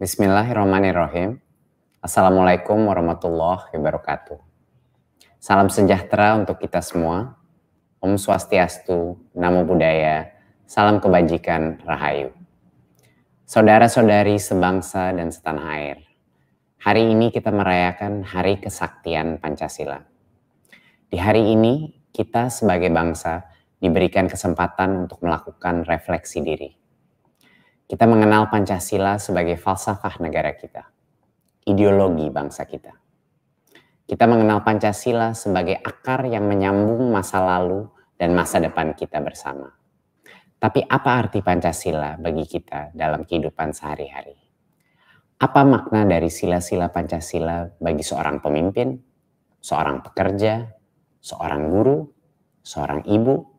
Bismillahirrahmanirrahim. Assalamualaikum warahmatullahi wabarakatuh. Salam sejahtera untuk kita semua. Om Swastiastu, Namo Buddhaya, Salam Kebajikan, Rahayu. Saudara-saudari sebangsa dan setanah air, hari ini kita merayakan Hari Kesaktian Pancasila. Di hari ini, kita sebagai bangsa diberikan kesempatan untuk melakukan refleksi diri kita mengenal Pancasila sebagai falsafah negara kita, ideologi bangsa kita. Kita mengenal Pancasila sebagai akar yang menyambung masa lalu dan masa depan kita bersama. Tapi apa arti Pancasila bagi kita dalam kehidupan sehari-hari? Apa makna dari sila-sila Pancasila bagi seorang pemimpin, seorang pekerja, seorang guru, seorang ibu,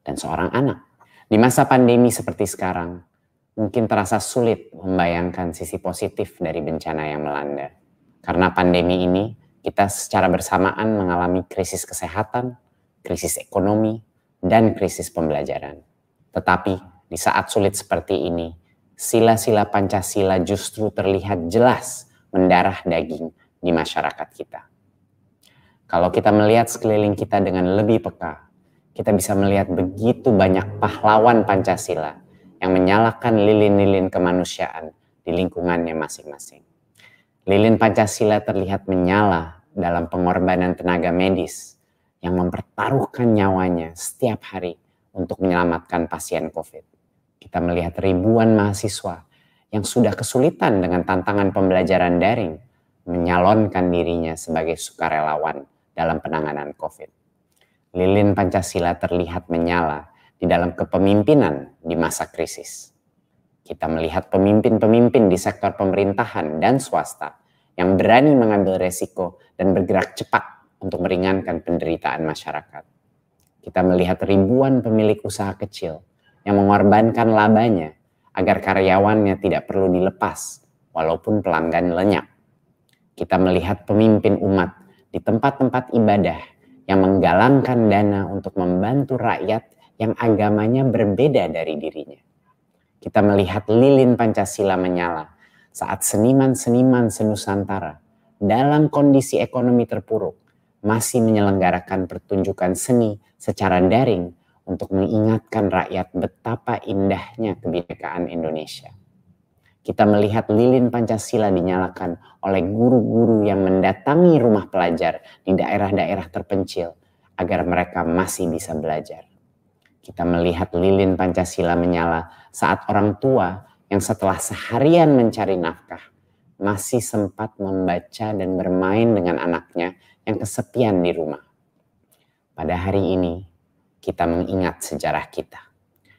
dan seorang anak? Di masa pandemi seperti sekarang, mungkin terasa sulit membayangkan sisi positif dari bencana yang melanda. Karena pandemi ini, kita secara bersamaan mengalami krisis kesehatan, krisis ekonomi, dan krisis pembelajaran. Tetapi di saat sulit seperti ini, sila-sila Pancasila justru terlihat jelas mendarah daging di masyarakat kita. Kalau kita melihat sekeliling kita dengan lebih peka, kita bisa melihat begitu banyak pahlawan Pancasila yang menyalakan lilin-lilin kemanusiaan di lingkungannya masing-masing. Lilin Pancasila terlihat menyala dalam pengorbanan tenaga medis yang mempertaruhkan nyawanya setiap hari untuk menyelamatkan pasien COVID. Kita melihat ribuan mahasiswa yang sudah kesulitan dengan tantangan pembelajaran daring menyalonkan dirinya sebagai sukarelawan dalam penanganan COVID. Lilin Pancasila terlihat menyala di dalam kepemimpinan di masa krisis. Kita melihat pemimpin-pemimpin di sektor pemerintahan dan swasta yang berani mengambil resiko dan bergerak cepat untuk meringankan penderitaan masyarakat. Kita melihat ribuan pemilik usaha kecil yang mengorbankan labanya agar karyawannya tidak perlu dilepas walaupun pelanggan lenyap. Kita melihat pemimpin umat di tempat-tempat ibadah yang menggalangkan dana untuk membantu rakyat yang agamanya berbeda dari dirinya. Kita melihat lilin Pancasila menyala saat seniman-seniman senusantara dalam kondisi ekonomi terpuruk masih menyelenggarakan pertunjukan seni secara daring untuk mengingatkan rakyat betapa indahnya kebinekaan Indonesia. Kita melihat lilin Pancasila dinyalakan oleh guru-guru yang mendatangi rumah pelajar di daerah-daerah terpencil agar mereka masih bisa belajar. Kita melihat lilin Pancasila menyala saat orang tua yang setelah seharian mencari nafkah masih sempat membaca dan bermain dengan anaknya yang kesepian di rumah. Pada hari ini, kita mengingat sejarah kita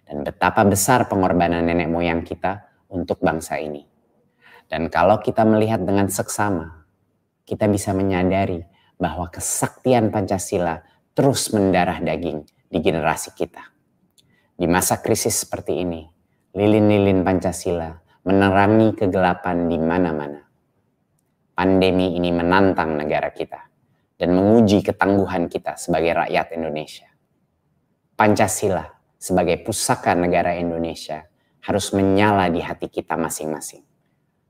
dan betapa besar pengorbanan nenek moyang kita untuk bangsa ini. Dan kalau kita melihat dengan seksama, kita bisa menyadari bahwa kesaktian Pancasila terus mendarah daging di generasi kita. Di masa krisis seperti ini, lilin-lilin Pancasila menerangi kegelapan di mana-mana. Pandemi ini menantang negara kita dan menguji ketangguhan kita sebagai rakyat Indonesia. Pancasila sebagai pusaka negara Indonesia harus menyala di hati kita masing-masing.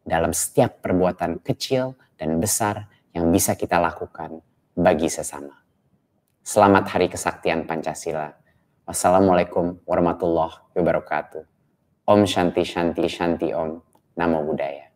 Dalam setiap perbuatan kecil dan besar yang bisa kita lakukan bagi sesama. Selamat Hari Kesaktian Pancasila Wassalamualaikum warahmatullahi wabarakatuh. Om Shanti Shanti Shanti Om. Namo Buddhaya.